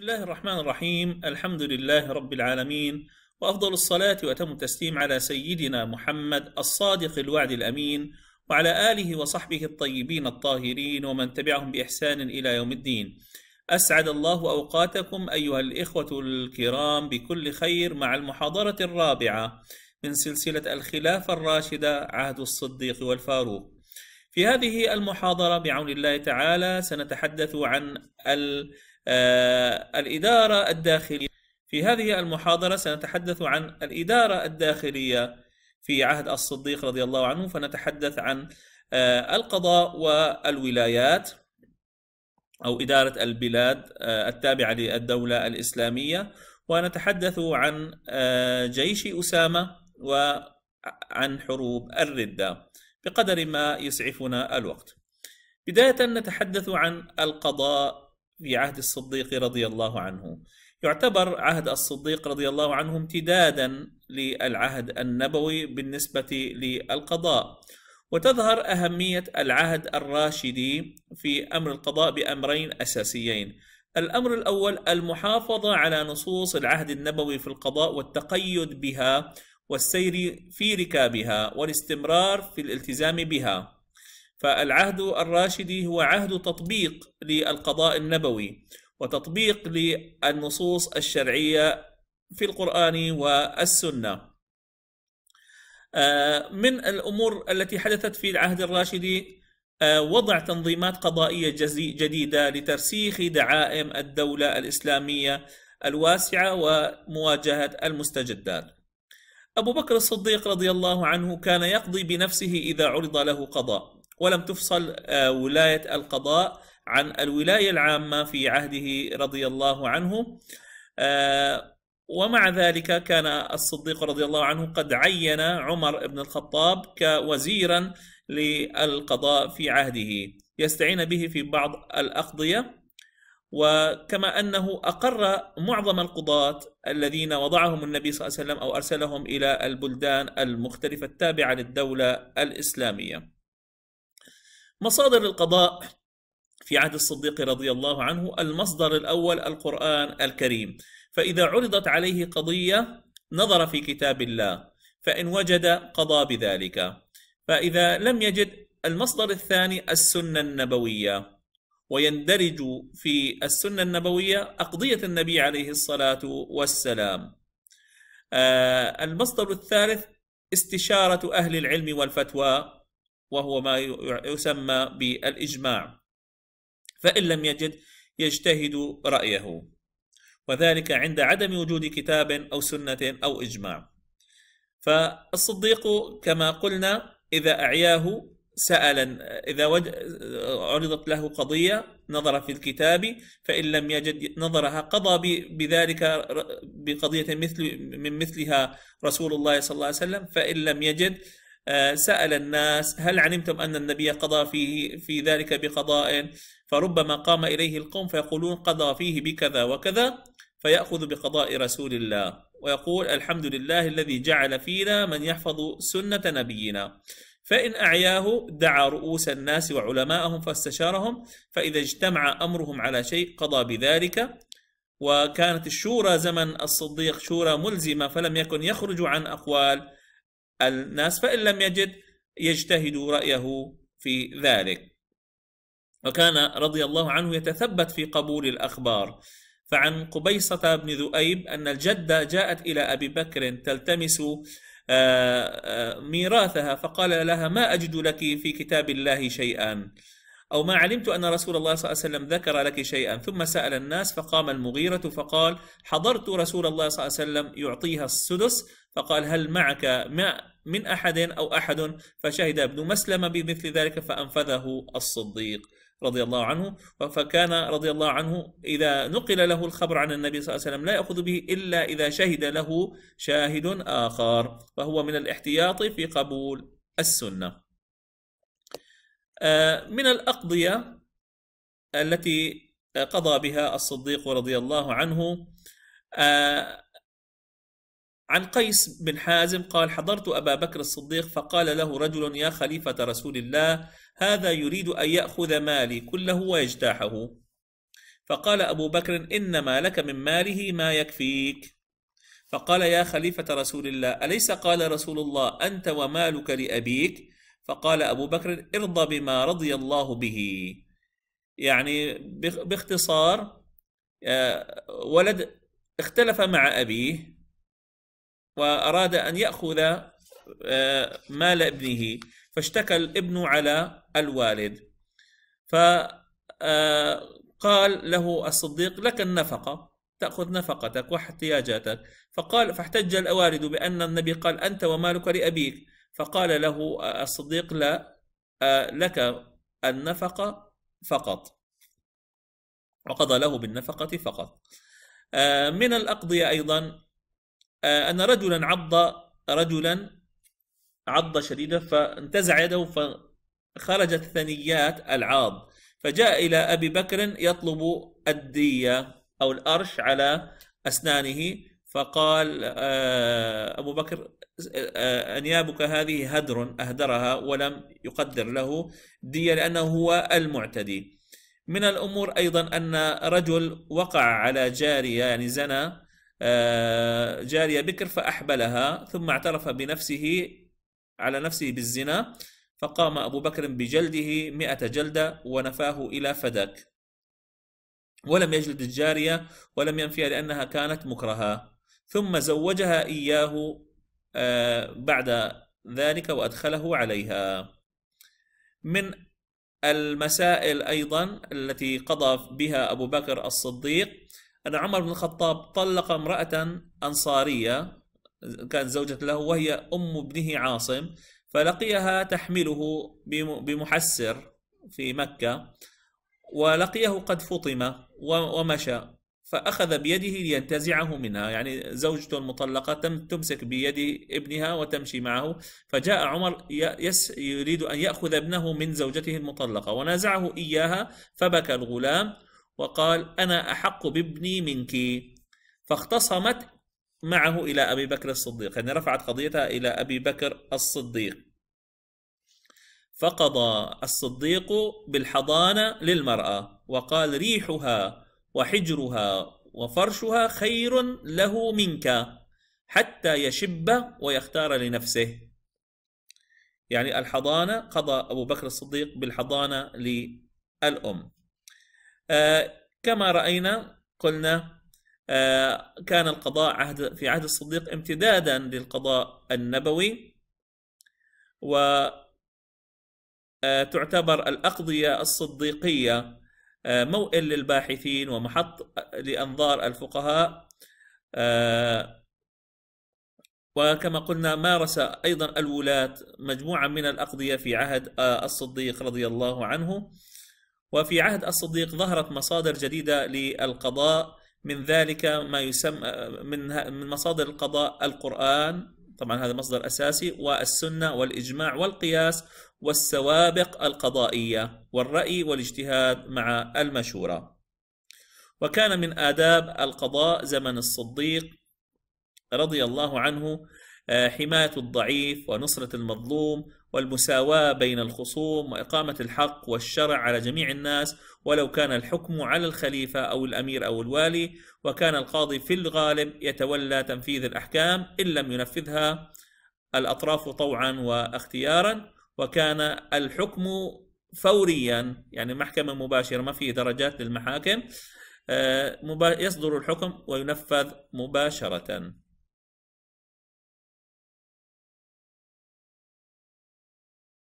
بسم الله الرحمن الرحيم الحمد لله رب العالمين وأفضل الصلاة وأتم التسليم على سيدنا محمد الصادق الوعد الأمين وعلى آله وصحبه الطيبين الطاهرين ومن تبعهم بإحسان إلى يوم الدين أسعد الله أوقاتكم أيها الإخوة الكرام بكل خير مع المحاضرة الرابعة من سلسلة الخلافة الراشدة عهد الصديق والفاروق في هذه المحاضرة بعون الله تعالى سنتحدث عن ال آه، الإدارة الداخلية في هذه المحاضرة سنتحدث عن الإدارة الداخلية في عهد الصديق رضي الله عنه فنتحدث عن آه، القضاء والولايات أو إدارة البلاد آه، التابعة للدولة الإسلامية ونتحدث عن جيش أسامة وعن حروب الردة بقدر ما يسعفنا الوقت بداية نتحدث عن القضاء في عهد الصديق رضي الله عنه يعتبر عهد الصديق رضي الله عنه امتدادا للعهد النبوي بالنسبة للقضاء وتظهر أهمية العهد الراشدي في أمر القضاء بأمرين أساسيين الأمر الأول المحافظة على نصوص العهد النبوي في القضاء والتقيد بها والسير في ركابها والاستمرار في الالتزام بها فالعهد الراشدي هو عهد تطبيق للقضاء النبوي وتطبيق للنصوص الشرعية في القرآن والسنة آه، من الأمور التي حدثت في العهد الراشدي آه، وضع تنظيمات قضائية جديدة لترسيخ دعائم الدولة الإسلامية الواسعة ومواجهة المستجدات أبو بكر الصديق رضي الله عنه كان يقضي بنفسه إذا عرض له قضاء ولم تفصل آه، ولاية القضاء عن الولاية العامة في عهده رضي الله عنه آه، ومع ذلك كان الصديق رضي الله عنه قد عين عمر بن الخطاب كوزيرا للقضاء في عهده يستعين به في بعض الأقضية وكما أنه أقر معظم القضاة الذين وضعهم النبي صلى الله عليه وسلم أو أرسلهم إلى البلدان المختلفة التابعة للدولة الإسلامية مصادر القضاء في عهد الصديق رضي الله عنه المصدر الأول القرآن الكريم فإذا عرضت عليه قضية نظر في كتاب الله فإن وجد قضى بذلك فإذا لم يجد المصدر الثاني السنة النبوية ويندرج في السنة النبوية أقضية النبي عليه الصلاة والسلام آه، المصدر الثالث استشارة أهل العلم والفتوى وهو ما يسمى بالإجماع فإن لم يجد يجتهد رأيه وذلك عند عدم وجود كتاب أو سنة أو إجماع فالصديق كما قلنا إذا أعياه سأل إذا عرضت له قضية نظر في الكتاب فإن لم يجد نظرها قضى بذلك بقضية مثل من مثلها رسول الله صلى الله عليه وسلم فإن لم يجد آه، سأل الناس هل علمتم أن النبي قضى فيه في ذلك بقضاء فربما قام إليه القوم فيقولون قضى فيه بكذا وكذا فيأخذ بقضاء رسول الله ويقول الحمد لله الذي جعل فينا من يحفظ سنة نبينا فإن أعياه دعا رؤوس الناس وعلماءهم فاستشارهم فإذا اجتمع أمرهم على شيء قضى بذلك وكانت الشورى زمن الصديق شورى ملزمة فلم يكن يخرج عن أقوال الناس فإن لم يجد يجتهد رأيه في ذلك وكان رضي الله عنه يتثبت في قبول الأخبار فعن قبيصة بن ذؤيب أن الجدة جاءت إلى أبي بكر تلتمس آه، آه، ميراثها فقال لها ما أجد لك في كتاب الله شيئا أو ما علمت أن رسول الله صلى الله عليه وسلم ذكر لك شيئا ثم سأل الناس فقام المغيرة فقال حضرت رسول الله صلى الله عليه وسلم يعطيها السدس فقال هل معك من أحد أو أحد فشهد ابن مسلم بمثل ذلك فأنفذه الصديق رضي الله عنه فكان رضي الله عنه إذا نقل له الخبر عن النبي صلى الله عليه وسلم لا يأخذ به إلا إذا شهد له شاهد آخر فهو من الاحتياط في قبول السنة آه، من الأقضية التي قضى بها الصديق رضي الله عنه آه، عن قيس بن حازم قال حضرت أبا بكر الصديق فقال له رجل يا خليفة رسول الله هذا يريد أن يأخذ مالي كله ويجتاحه فقال أبو بكر إنما لك من ماله ما يكفيك فقال يا خليفة رسول الله أليس قال رسول الله أنت ومالك لأبيك فقال أبو بكر ارضى بما رضي الله به يعني باختصار آه، ولد اختلف مع أبيه وأراد أن يأخذ آه، مال ابنه فاشتكى الابن على الوالد فقال آه، له الصديق لك النفقة تأخذ نفقتك واحتياجاتك فقال فاحتج الوالد بأن النبي قال أنت ومالك لأبيك فقال له الصديق لا لك النفقة فقط وقضى له بالنفقة فقط من الأقضية أيضا أن رجلا عض رجلا عض شديدا فانتزع يده فخرجت ثنيات العاض فجاء إلى أبي بكر يطلب الدية أو الأرش على أسنانه فقال آه، أبو بكر آه، أنيابك هذه هدر أهدرها ولم يقدر له دية لأنه هو المعتدي من الأمور أيضا أن رجل وقع على جارية يعني زنى آه، جارية بكر فأحبلها ثم اعترف بنفسه على نفسه بالزنا فقام أبو بكر بجلده مئة جلدة ونفاه إلى فدك ولم يجلد الجارية ولم ينفيها لأنها كانت مكرهة ثم زوجها إياه آه، بعد ذلك وأدخله عليها من المسائل أيضا التي قضى بها أبو بكر الصديق أن عمر بن الخطاب طلق امرأة أنصارية كانت زوجة له وهي أم ابنه عاصم فلقيها تحمله بمحسر في مكة ولقيه قد فطم ومشى فأخذ بيده لينتزعه منها يعني زوجته المطلقة تمسك بيد ابنها وتمشي معه فجاء عمر يس يريد أن يأخذ ابنه من زوجته المطلقة ونازعه إياها فبكى الغلام وقال أنا أحق بابني منك فاختصمت معه إلى أبي بكر الصديق يعني رفعت قضيتها إلى أبي بكر الصديق فقضى الصديق بالحضانة للمرأة وقال ريحها وحجرها وفرشها خير له منك حتى يشب ويختار لنفسه يعني الحضانة قضى أبو بكر الصديق بالحضانة للأم آه كما رأينا قلنا آه كان القضاء عهد في عهد الصديق امتدادا للقضاء النبوي و آه، تعتبر الأقضية الصديقية آه، موئل للباحثين ومحط لأنظار الفقهاء آه، وكما قلنا مارس أيضا الولاة مجموعة من الأقضية في عهد آه، الصديق رضي الله عنه وفي عهد الصديق ظهرت مصادر جديدة للقضاء من ذلك ما يسمى من مصادر القضاء القرآن طبعا هذا مصدر أساسي والسنة والإجماع والقياس والسوابق القضائية والرأي والاجتهاد مع المشورة وكان من آداب القضاء زمن الصديق رضي الله عنه آه، حماية الضعيف ونصرة المظلوم والمساواة بين الخصوم وإقامة الحق والشرع على جميع الناس ولو كان الحكم على الخليفة أو الأمير أو الوالي وكان القاضي في الغالب يتولى تنفيذ الأحكام إن لم ينفذها الأطراف طوعا واختيارا وكان الحكم فوريا يعني محكمة مباشرة ما في درجات للمحاكم آه، يصدر الحكم وينفذ مباشرة